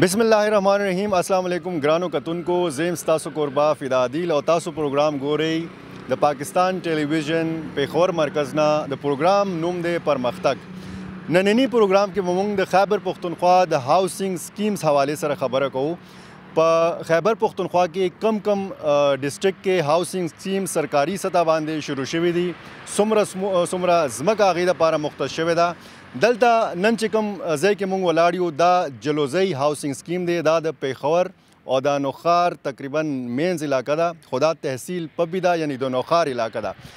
बिसमिल्ल रहीम अस्सलाम ग्रानो कतुन को जेम्स तासो कोरबा फ़िदा अदील और तासो प्रोग्राम गोरई د پاکستان ټلویزیون پیښور مرکز نه د پروګرام نوم دی پرمختګ نننی پروګرام کې موږ د خیبر پښتونخوا د هاوسینګ سکیمز حواله سره خبره کوو په خیبر پښتونخوا کې کم کم ډیسټریکټ کې هاوسینګ سکیم سرکاري سطح باندې شروع شوې دي سمره سمره زمکه غیده لپاره مختص شوې ده دلته نن چې کوم ځای کې مونږ ولاړ یو دا جلوزی هاوسینګ سکیم دی دا د پیښور او د نوخار تقریبا مینز علاقه ده خدا تحصیل پبی ده یعنی د نوخار علاقه ده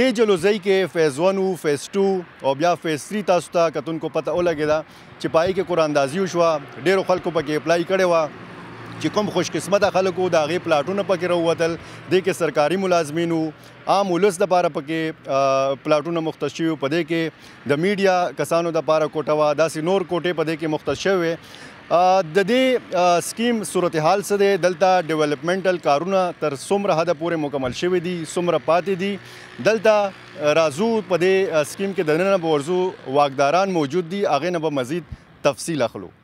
د جلوزی کې فیز 1 او فیز 2 او بیا فیز 3 تاسو ته کتونکو پته ولګی دا چې پای کې قران دازیو شو ډیرو خلکو پکې اپلای کړي و چې کوم خوشقسمت خلکو د هغې پلاټونه پکې راووتل دې کې سرکاري ملازمین وو عام ولس د پاره پکې پلاټونه مختص شوي په دې کې د میډیا کسانو د پاره کوټه وه داسې نور کوټې په دې کې مختص شوې د دې سکیم صورتحال څه دی دلته ډیولپمنټل کارونه تر څومره حد پورې مکمل شوي دي څومره پاتې دي دلته رازو په دې سکیم کې د نن نه ورزو واګداران موجود دي اغه نه به مزید تفصیل اخلو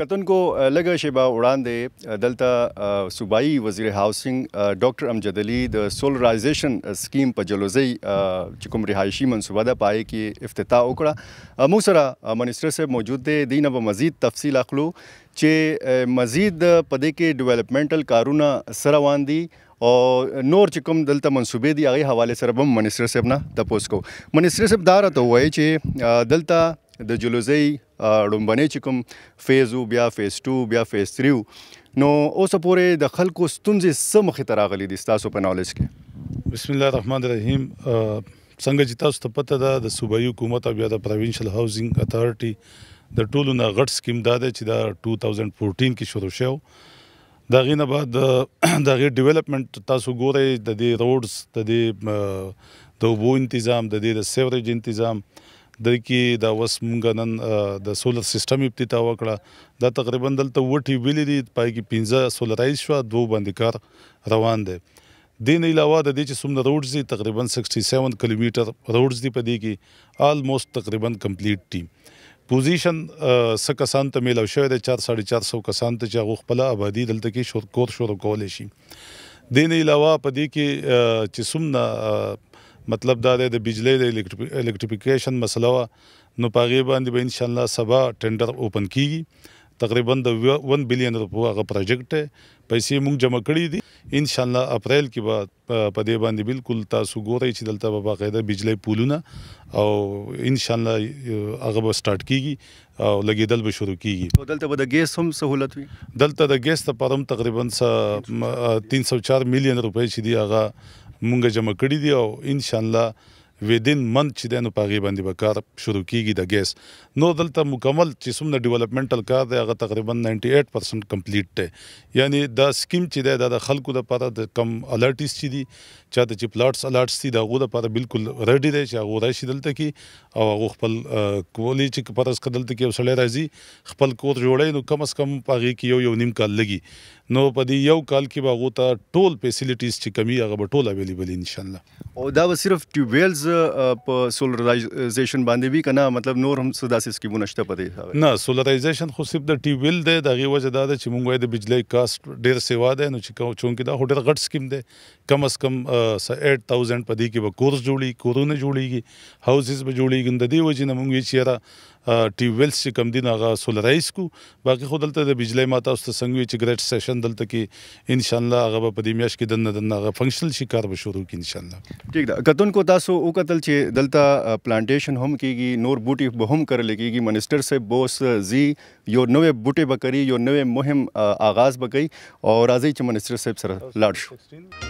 کتونکو لګه شیبا وړاندې دلته صوبایي وزیر هاوسینګ ډاکټر امجد علي د سولرایزیشن سکیم په جلوزي چې کوم رهایشي منصوبه ده پای کې افتتاح وکړه مو سره منیسټر صاحب موجود دی دینه په مزید تفصیل اخلو چې مزید په دې کې ډیولپمنټل کارونه سره روان دي او نور چې کوم دلته منسوبې دي هغه حواله سره به منیسټر صاحب نه تاسو کو منیسټر صاحب دا راته وایي چې دلته د جلوزي لومبنې چې کوم فیز بیا فیز 2 بیا فیز 3 نو اوس پورې د خلکو ستونزې سم خې تراغلي دي تاسو په نالج کې بسم الله الرحمن الرحیم څنګه چې تاسو ته پته ده د صوبایي حکومت او بیا د پروینشل هاوسینګ اتھارټي د ټولو نه غټ سکیم دا ده چې دا 2014 کې شروع شو دا غینه بعد دا غي ډیولاپمنٹ تاسو ګورئ د دې روډز د دې د وبو تنظیم د دې د سیوریج تنظیم د کې دا وس مونږ نن د سولر سیستم ابتدا وکړه دا تقریبا دلته وټي ویلې دي پای کې 15 سولرایز شو دوه باندې کار روان دی دین علاوه د دې چې څومره روډز دي تقریبا 67 کیلومتر روډز دي په دې کې آلموست تقریبا کمپلیټ دي پوزیشن سکسان ته میلو شوی د 4 450 کسان ته چې غو خپل آبادی دلته کې شور کور شروع کولې شي دین علاوه په دې کې چې څومره مطلب دا دی د بجلی د الکتریفیکیشن مسله وا نو پاغي باندې به ان شاء الله سبا ټندر اوپن کیږي تقریبا د 1 بلین روپو هغه پروجیکټ پیسې موږ جمع کړې دي ان شاء الله اپریل کې به په دې باندې بالکل تاسو ګورئ چې دلته به باقاعده بجلی پولونه او ان شاء الله هغه به سٹارټ کیږي او لګیدل به شروع کیږي دلته به د ګیس هم سہولت وي دلته د ګیس ته پرم تقریبا 304 میلیون روپۍ چې دی هغه مونږ جمع کړی دی او ان شاء الله ودین منت چې دینو پاغي باندې به کار شروع کیږي د ګیس نو دلته مکمل چې سمنه ډیولپمنټل کار دی هغه تقریبا 98% کمپلیټ دی یعنی دا سکیم چې دی د خلکو لپاره د کم الرټیز چې دي چاته چې پلاټس الرټس دي دا غو لپاره بالکل ریډي دی چې هغه راشي دلته کی او هغه خپل کولی چې پرس کدلته کې وسړی راځي خپل کور جوړي نو کم اس کم پاغي کې یو یو نیم کال لګي نو په دې یو کال کې به هغه ته ټول فیسیلیټیز چې کمی هغه به ټول اویلیبل ان شاء الله او دا صرف ټیوبویلز په سولرایزیشن باندې وی کنه مطلب نور هم صدا سې سکیمونه شته پدې نه سولرایزیشن خو صرف د ټي ویل دی دغه وجه دا ده چې مونږ وایي د بجلی کاست ډیر سیوا ده نو چې چونکی دا هوټل غټ سکیم ده کم از کم 8000 پدې کې به کورس جوړي کورونه جوړيږي هاوسز به جوړيږي د دې وجه نه مونږ یې چیرې ټي ویلز چې کم دین هغه سولرایز کو باقي خو دلته د بجلی ماته اوس څنګه چې ګریټ سیشن دلته کې ان شاء الله هغه په دې میاش کې دنه دنه هغه فنکشنل شي کار به شروع کې ان شاء الله ٹھیک ده کتونکو تاسو او قتل چې دلته پلانټیشن هم کیږي نور بوټي به هم کر لګيږي منسٹر سے بوس زی یو نوې بوټي بکري یو نوې مهم آغاز بکړي او راځي چې منسٹر صاحب سره لاړ شو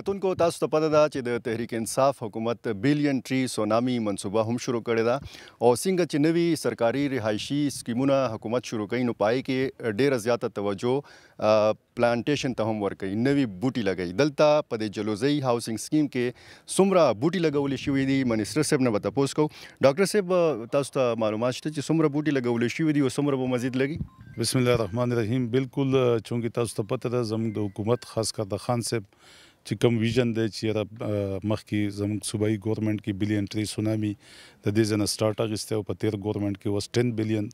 کتونکو تاسو ته پته ده چې د تحریک انصاف حکومت بیلین ټری سونامي منصوبه هم شروع کړې ده او څنګه چې نوي سرکاري رهایشي سکیمونه حکومت شروع کړي نو پای کې ډیره زیاته توجه پلانټیشن ته هم ورکړي نوي بوټي لګي دلته په د جلوزي هاوسینګ سکیم کې سمره بوټي لګولې شوې دي منیسټر صاحب نه وته پوس کو ډاکټر صاحب تاسو ته معلومات شته چې سمره بوټي لګولې شوې دي او سمره به مزید لګي بسم الله الرحمن الرحیم بالکل چونګې تاسو ته پته ده زموږ د حکومت خاص کر د خان صاحب چې کوم ویژن دی چې مخکې زموږ صوبایي ګورنمنت کې بلین ټری سونامي د دې ځنه سٹارټ اغسته او په تیر ګورنمنت کې واس 10 بلین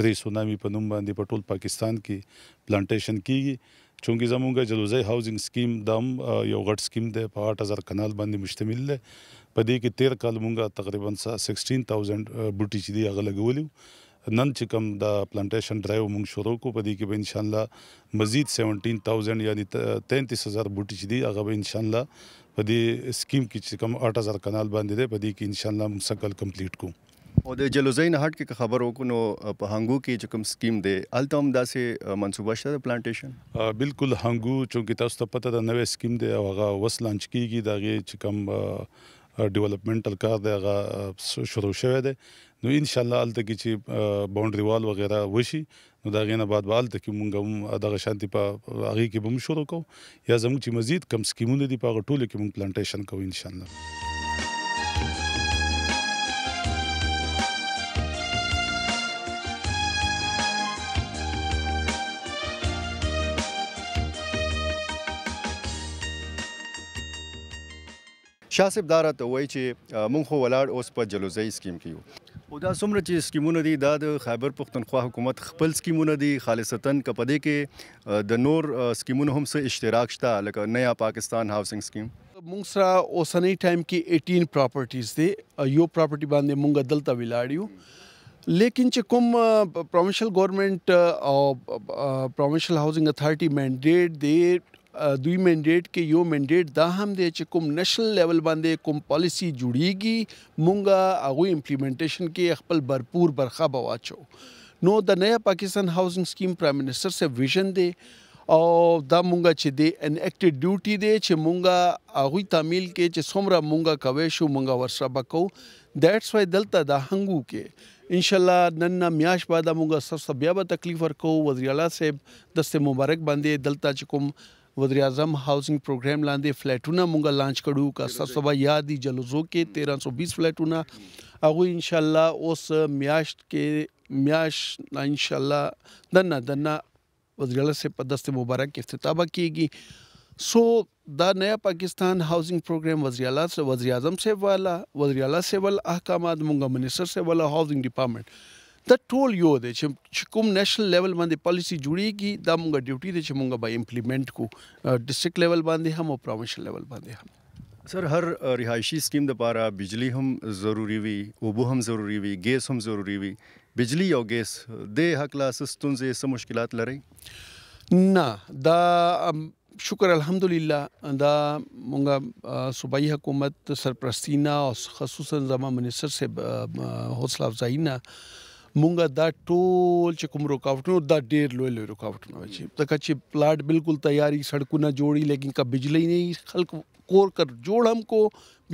ټری سونامي په نوم باندې په ټول پاکستان کې پلانټیشن کیږي چونګې زمونږه جلوزه هاوسینګ سکیم دم یو غټ سکیم ده په 8000 کنال باندې مشتمل ده په دې کې 13 کال مونږه تقریبا 16000 بوټي چې دی هغه لګولیو نن چې کوم د پلانټیشن ډرایو موږ شروع کو پدې کې به ان شاء الله مزید 17000 یعنی 33000 بوټي چې دی هغه به ان شاء الله پدې سکیم کې چې کوم 8000 کانال باندې دی پدې کې ان شاء الله مسکل کمپلیټ کو او د جلوزین هټ کې خبر وکونو په هنګو کې چې کوم سکیم دی الته هم داسې منصوبه شته پلانټیشن بالکل هنګو چې تاسو ته پته ده نوې سکیم دی او هغه وس لانچ کیږي دغه چې کوم ډیولپمنټل کار دی هغه شروع شوی دی نو ان شاء الله الته کې چې باونډري وال وغیرہ وشي نو دا غینه بعد وال ته کې مونږ هم دغه شانتي په هغه کې به شروع کوو یا زموږ چې مزید کم سکیمونه دي په ټولو کې مونږ پلانټیشن کوو ان شاء الله شاسب دار ته وایي چې مونږ خو ولاړ اوس په جلوزۍ سکیم کې یو او دا څومره چې سکیمونه دي دا د خیبر پښتونخوا حکومت خپل سکیمونه دي خالصتا کپدې کې د نور سکیمونو هم سره اشتراک شته لکه نیا پاکستان هاوسینګ سکیم مونږ سره اوسنۍ ټایم کې 18 پراپرټیز دي یو پراپرټي باندې مونږ دلته ولاړیو لیکن چې کوم پروونشل ګورنمنت او پروونشل هاوسنګ اتھارټي منډیټ دی دوی منډیټ کې یو منډیټ دا هم دی چې کوم نېشنل لیول باندې کوم پالیسی جوړیږي مونږه هغه امپلیمنټیشن کې خپل भरपूर برخه بواچو نو د نیا پاکستان هاوسینګ سکیم پرایم منسٹر سے ویژن دی او دا مونږه چې دی ان اکټیو ډیوټي دی چې مونږه هغه تعمیل کې چې څومره مونږه کوي شو مونږه ورسره بکو دیټس وای دلته دا هنګو کې ان شاء الله نن نه میاش بعد مونږه سب سب بیا به تکلیف ورکو وزیر اعلی صاحب دسته مبارک باندې دلته چې کوم وزیر اعظم هاوسینګ پروګرام لاندې فلیټونه مونږه لانچ کړو کا تاسو به یاد دي جلوزو کې 1320 فلیټونه هغه ان شاء الله اوس میاشت کې میاش ان شاء الله دنه دنه وزیر اعلی سے پدست مبارک افتتاح کیږي سو دا نیا پاکستان هاوسینګ پروګرام وزیر اعلی سے وزیر اعظم سے والا وزیر اعلی سے ول احکامات مونږه منسٹر سے والا هاوسینګ ډپارټمنٹ د ټول یو دی چې کوم نېشنل لیول باندې پالیسی جوړیږي دا موږ ډیوټي دی چې موږ به امپلیمنٹ کو ډیسټریکټ لیول باندې هم او پروینشل لیول باندې هم سر هر رهایشي سکیم د پاره بجلی هم ضروری وي اوبو هم ضروری وي ګیس هم ضروری وي بجلی او ګیس د حق لا ستونزې سم مشکلات لري نه دا شکر الحمدلله دا مونږه صوبایي حکومت سرپرستینا او خصوصا زمو منیسټر سے حوصله افزایي نه مونږه دا ټول چې کوم رکاوټونه دا ډېر لوی لوی رکاوټونه وي چې تک چې پلاټ بالکل تیاری سړکونه جوړي لیکن کا بجلی نه خلک کور کر جوړ هم کو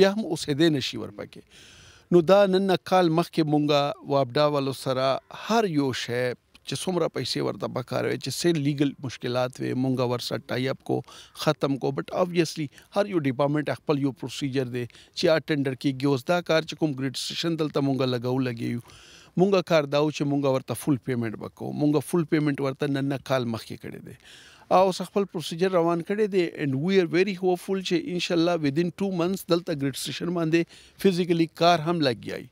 بیا هم اوسې دې نشي ورپکې نو دا نن کال مخکې مونږه وابډا والو سره هر یو شی چې څومره پیسې ورته پکاره چې سه لیګل مشکلات وي مونږه ورسره ټای اپ کو ختم کو بٹ اوبویسلی هر یو ډپارټمنټ خپل یو پروسیجر دی چې اټینډر کې ګوزدا کار چې کوم ګریډ سیشن دلته مونږه لګاو لګیو مونږه کار داو چې مونږه ورته فول پیمنت وکړو مونږه فول پیمنت ورته نن نه کال مخکې کړی دی او خپل پروسیجر روان کړی دی اند وی ار ویری هوپفل چې ان شاء الله ودین 2 منثس دلته ګریډ سټیشن باندې فزیکلی کار هم لګیای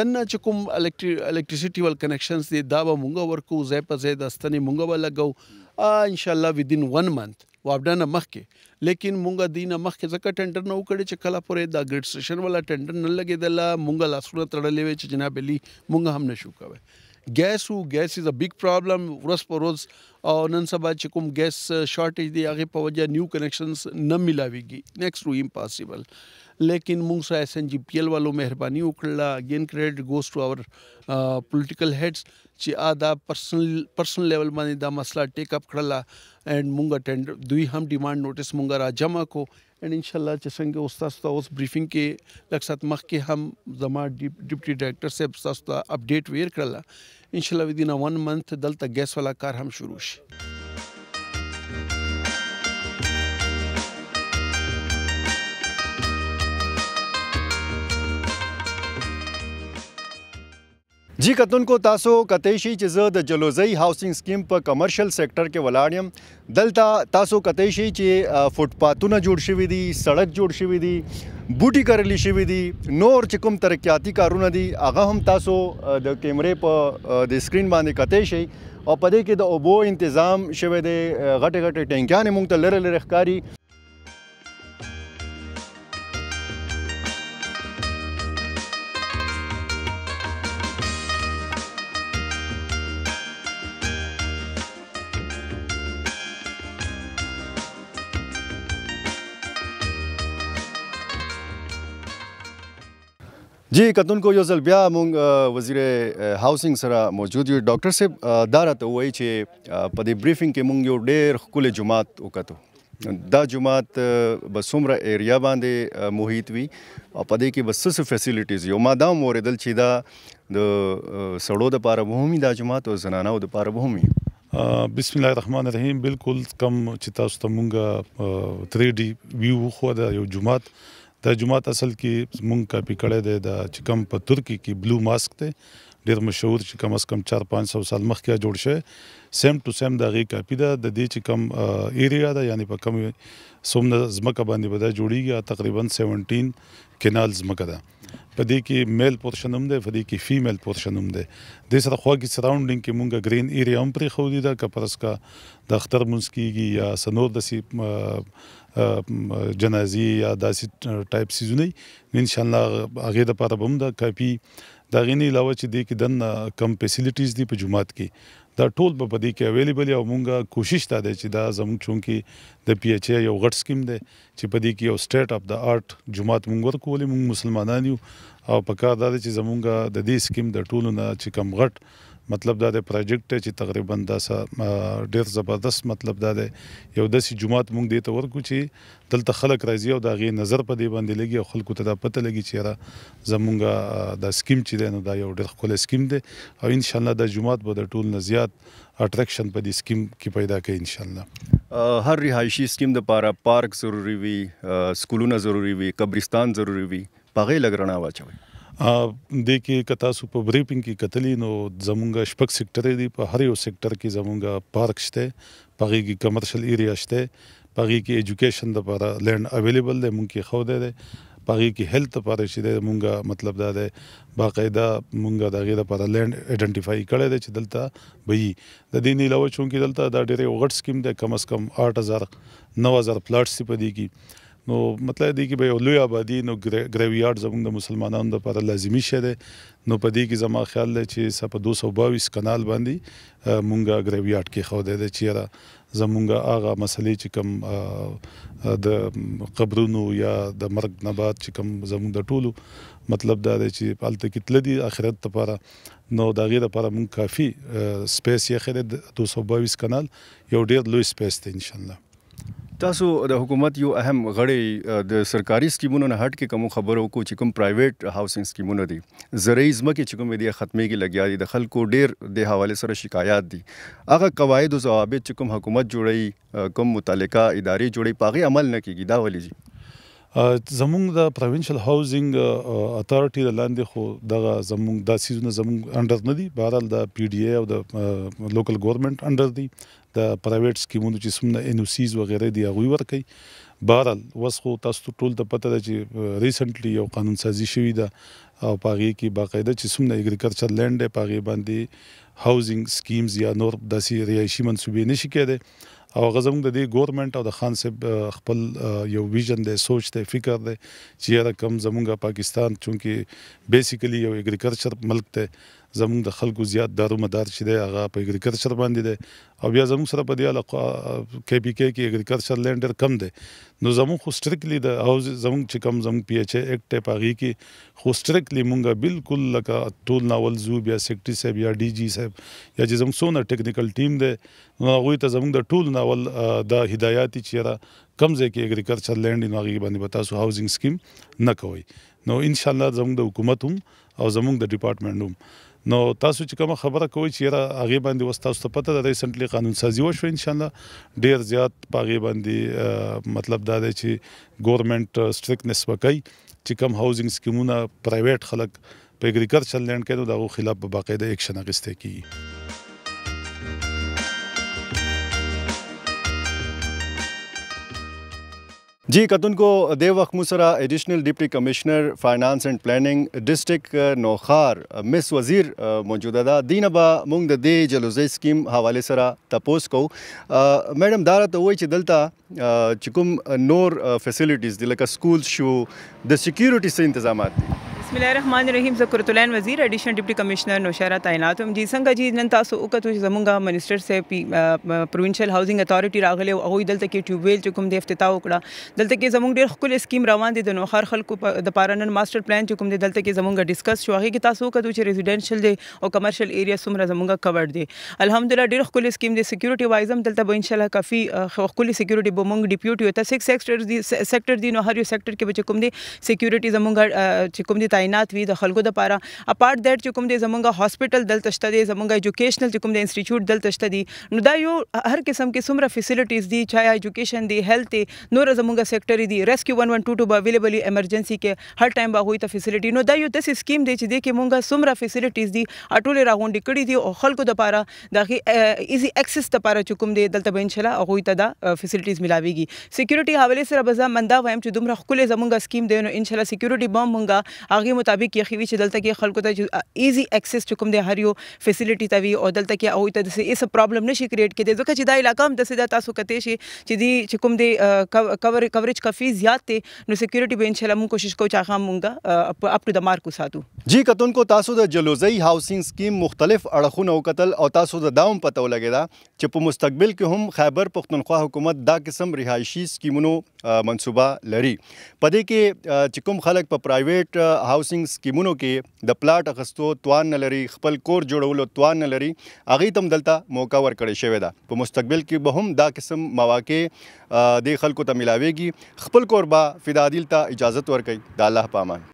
دنه چې کوم الکتریسټي ول کنکشنز دي دا به مونږ ورکو زې په زې د استنې مونږ ولګو ان شاء الله ودین 1 منث وابډنه مخکې لیکن مونږه دینه مخکې ځکه ټینډر نو کړي چې کله پورې دا ګریډ سیشن ولا ټینډر نه لګیدل مونږه لاسونه تړلې وي چې جناب علي مونږه هم نشو کوي ګیس وو ګیس از ا بیگ پرابلم ورس پر ورځ او نن سبا چې کوم ګیس شارټیج دی هغه په وجه نیو کنکشنز نه ملاويږي نیکسټ وو امپاسیبل लेकिन मूंग सा S N G P L वालों महिरबानी उकड़ला again credit goes to our political heads چې ا دا پرسنل پرسنل لیول باندې دا مسله ټیک اپ کړله اینڈ مونږه ټینډر دوی هم ډیماند نوټیس مونږه را جمع کو اینڈ ان شاء الله چې څنګه استاد تاسو اوس بریفینګ کې لکه سات مخ کې هم زما ډیپټي ډایریکټر صاحب تاسو ته اپډیټ ویر کړله ان شاء الله ودین 1 منث دلته ګیس والا کار هم شروع شي جی کتونکو تاسو کتې شي چې زه د جلوزی هاوسینګ سکیم په کمرشل سېکټر کې ولاړ یم دلته تاسو کتې شي چې فوټپاتونه جوړ شوي دي سړک جوړ شوي دي بوټي کرلې شوي دي نور چې کوم ترقیاتی کارونه دي هغه هم تاسو د کیمرې په د سکرین باندې کتې شي او په دې کې د اوبو تنظیم شوی دی غټه غټه ټینکیانې مونږ ته لره لره ښکاری جی کتونکو یو ځل بیا مونږ وزیر هاوسینګ سره موجود یو ډاکټر صاحب دا راته وایي چې په دې بریفینګ کې مونږ یو ډېر ښکلی جماعت وکړو دا جماعت به څومره ایریا باندې محیط وي او په دې کې به څه څه فیسیلیټیز یو ما دا هم اورېدل چې دا د سړو دپاره به هم دا جماعت او زنانو دپاره به هم وي بسم الله الرحمن الرحیم بالکل کم چې تاسو ته مونږ 3D ویو خو دا یو جماعت دا جماعت اصل کې مونږ کاپی کړی دی د چې کوم په ترکی کې بلو ماسک دی ډېر مشهور چې کم از کم 4 500 سال مخکې جوړ شوی سیم ټو سیم دا غي کاپی ده د دې چې کم ایریا ده یعنی په کم سومنه زمکه باندې بدا جوړیږي تقریبا 17 کینال زمکه ده په دې کې میل پورشن هم دی په دې کې فیمیل پورشن هم دی د سره خو کې سراوندینګ کې مونږه گرین ایریا هم پرې خو دي دا کپرس کا د اختر منسکیږي یا سنور د سی جنازي یا داسې ټایپ سيزونه ان شاء الله هغه د پاره بم د کافي دا غینې علاوه چې د کې دن کم فیسیلیټیز دی په جماعت کې دا ټول په پدې کې اویلیبل او مونږه کوشش تا دی چې دا زموږ چون کې د پی ایچ ای یو غټ سکیم دی چې په دې کې یو سټیټ اپ د آرټ جماعت مونږ ورکولې مونږ مسلمانان یو او په کار دا چې زمونږ د دې سکیم د ټولو نه چې کم غټ مطلب دا د پروجیکټ چې تقریبا دا ډېر زبردست مطلب دا دی یو داسې جماعت مونږ دې ته ورکو چې دلته خلک راځي او دا غي نظر په دې باندې لګي او خلکو ته دا پته لګي چې را زمونږ دا سکیم چې دی نو دا یو ډېر ښکلی سکیم دی او ان شاء الله دا جماعت به د ټول نه زیات اټریکشن په دې سکیم کې پیدا کوي ان شاء الله هر ریهایشي سکیم د پاره پارک ضروری وي سکولونه ضروری وي قبرستان ضروری وي پغې لګرنا واچوي د کې کتا سو په بریفینګ کې کتلې نو زمونږ شپږ سېکټر دی په هر یو سېکټر کې زمونږ پارک شته پغې کې کمرشل ایریا شته پغې کې اډوকেশن د لپاره لند اویلیبل دی مونږ کې خو ده پاغي کې هیلث لپاره شي د مونږه مطلب دا ده باقاعده مونږه دغه لپاره لینډ ائیډنټیفای کړی دی چې دلته به د دین علاوه چون کې دلته دا ډېر وغټ سکیم ده کم از کم 8000 9000 پلاټس په دی کې نو مطلب دی کې به لوی آبادی نو ګریویارد زموږ د مسلمانانو لپاره لازمی شه ده نو په دې کې زما خیال دی چې سپ 222 کانال باندې مونږه ګریویارد کې خو ده چې زمونږه هغه مسلې چې کوم د قبرونو یا د مرګ نه بعد چې کوم زمونږ د ټولو مطلب دا دی چې پالته کې تل دي اخرت لپاره نو دا غیر لپاره مونږ کافي سپیس یې خره 222 کانال یو ډیر لوی سپیس دی ان شاء الله تاسو د حکومت یو اهم غړی د سرکاري سکیمونو نه هټ کې کوم خبرو کو چې کوم پرایویټ هاوسینګ سکیمونه دي زری ځمکه چې کوم دی ختمه کې لګیا دي د خلکو ډیر د حواله سره شکایات دي هغه قواعد او ضوابط چې کوم حکومت جوړي کوم متعلقه ادارې جوړي پاغي عمل نه کیږي دا ولې زمونږ د پروینشل هاوسینګ اتارټي د لاندې خو دغه زمونږ د سیزونه زمونږ انډر نه دي بهرال د پی ډی ای او د لوکل ګورنمنت انډر دي د پرایویټ سکیمونو چې سمونه ان او سیز وغیرہ دی هغه ورکي بهرال وسخو تاسو ټول ته پته ده چې ریسنټلی یو قانون سازي شوې ده او پاغي کې باقاعده چې سمونه اګریکلچر لینډ پاغي باندې هاوسینګ سکیمز یا نور داسي ریایشي منصوبې نشي کېده او هغه زموږ د دې ګورنمنت او د خان صاحب خپل یو ویژن دی سوچ دی فکر دی چې دا کم زموږه پاکستان چونکی بیسیکلی یو اګریکلچر ملک دی زموږ د خلکو زیات دارو مدار چې دی هغه په اګریکلچر باندې دی او بیا زموږ سره په دې علاقه کې پی کې کې اګریکلچر لینډر کم دی نو زموږ خو سټریکلی د او زموږ چې کم زموږ پی ایچ ای اکټ ټیپ هغه کې خو سټریکلی مونږه بالکل لکه ټول ناول زو بیا سیکټری صاحب یا ډی جی صاحب یا چې زموږ سونه ټیکنیکل ټیم دی نو هغه ته زموږ د ټول ناول د هدایاتي چیرې کم ځای کې اګریکلچر لینډ نو هغه باندې تاسو هاوسینګ سکیم نه کوي نو ان شاء الله زموږ د حکومت هم او زموږ د ډپارټمنټ هم نو تاسو چې کوم خبره کوي چې را هغه باندې وستا تاسو پته ده ریسنټلی قانون سازي وشو ان شاء الله ډیر زیات پاغي باندې مطلب دا دی چې ګورنمنت سټریکټنس وکړي چې کوم هاوسینګ سکیمونه پرایویټ خلک په اګریکلچر لند کې دغه خلاف په باقاعده اکشن اخیسته کیږي જી કતુનકો દેવવખ મુસરા additional deputy commissioner finance and planning district નોખાર મિસ વઝીર મોજૂદ અદા દીનબા મુંગ દ દે જલોઝે સ્કીમ હવાલે સરા તપોસ કહું મેડમ દારા તો હોય છે દલતા ચિકુમ નોર ફેસિલિટીઝ દિલકા સ્કૂલ શુ દ સિક્યુરિટી સે ઇંતજામાત बसमिलीम ज़कुरतुलैन वज़ीर एडिशनल डिप्टी कमिश्नर नौशहरा तैनात जी संघ जी इन्हनि तां उकत हुई जमुंगा मिनिस्टर से पी प्रोविंशियल हाउसिंग अथॉरिटी रागले अहो दल तक ट्यूबवेल चुकुम दे अफ्ताह उकड़ा दल तक जमुंग डेर खुल स्कीम रवान दे दनो हर खल द पारानन मास्टर प्लान चुकुम दे दल तक जमुंगा डिस्कस शो आगे की तास उकत हुई रेजिडेंशियल दे और कमर्शियल एरिया सुमरा जमुंगा कवर्ड दे अलहमदिल्ला डेर खुल स्कीम दे सिक्योरिटी वाइजम दल तब इंशाल्लाह काफ़ी खुल सिक्योरिटी बमुंग डिप्यूटी होता सिक्स सेक्टर दी सेक्टर दी नो हर यो सेक्टर के बच्चे कुम दे सिक्योरिटी जमुंगा चुकुम दी تعینات وي د خلکو د پاره اپارت دیټ چې کوم دی زمونږ هاسپټل دلته شته دی زمونږ ایجوکیشنل چې کوم دی انسټیټیوټ دلته شته دی نو دا یو هر قسم کې څومره فیسیلیټیز دي چا ایجوکیشن دی هیلث دی نور زمونږ سیکټر دی ریسکیو 112 به اویلیبل ایمرجنسي کې هر ټایم به هوی ته فیسیلیټی نو دا یو داسې سکیم دی چې دی کې مونږه څومره فیسیلیټیز دي اټول راغونډې کړې دي او خلکو د پاره دغه ایزي اکسس ته پاره چکم دی دلته به ان شاء الله هغه ته دا فیسیلیټیز ملاويږي سکیورټي حواله سره به زه مندا وایم چې دومره خپل زمونږ سکیم دی نو ان شاء الله سکیورټي بم مونږه هغه هغه مطابق یې خوي چې دلته کې خلکو ته ایزي اکسس چکم دی هر یو فیسیلیټي ته وي او دلته کې او ته دسه ایس پرابلم نشي کریټ کېدې ځکه چې دا علاقې هم دسه دا تاسو کته شي چې دی چکم دی کور کوریج کافي زیات دی نو سکیورټي به ان شاء الله موږ کوشش کوو چې هغه موږ اپ ټو د مارکو ساتو جی کتون کو تاسو د جلوزي هاوسینګ سکیم مختلف اړخونه وکتل او تاسو د داوم پته ولګیدا چې په مستقبل کې هم خیبر پښتونخوا حکومت دا قسم رهایشي سکیمونو منصوبه لري پدې کې چې کوم خلک په پرایویټ هاوسینګ سکیمونو کې د پلاټ اخستو توان نه لري خپل کور جوړولو توان نه لري اغه تم دلته موقع ورکړی شوی ده په مستقبل کې به هم دا قسم مواقع د خلکو ته ملاويږي خپل کور با فدادیل ته اجازه ورکړي د الله پامان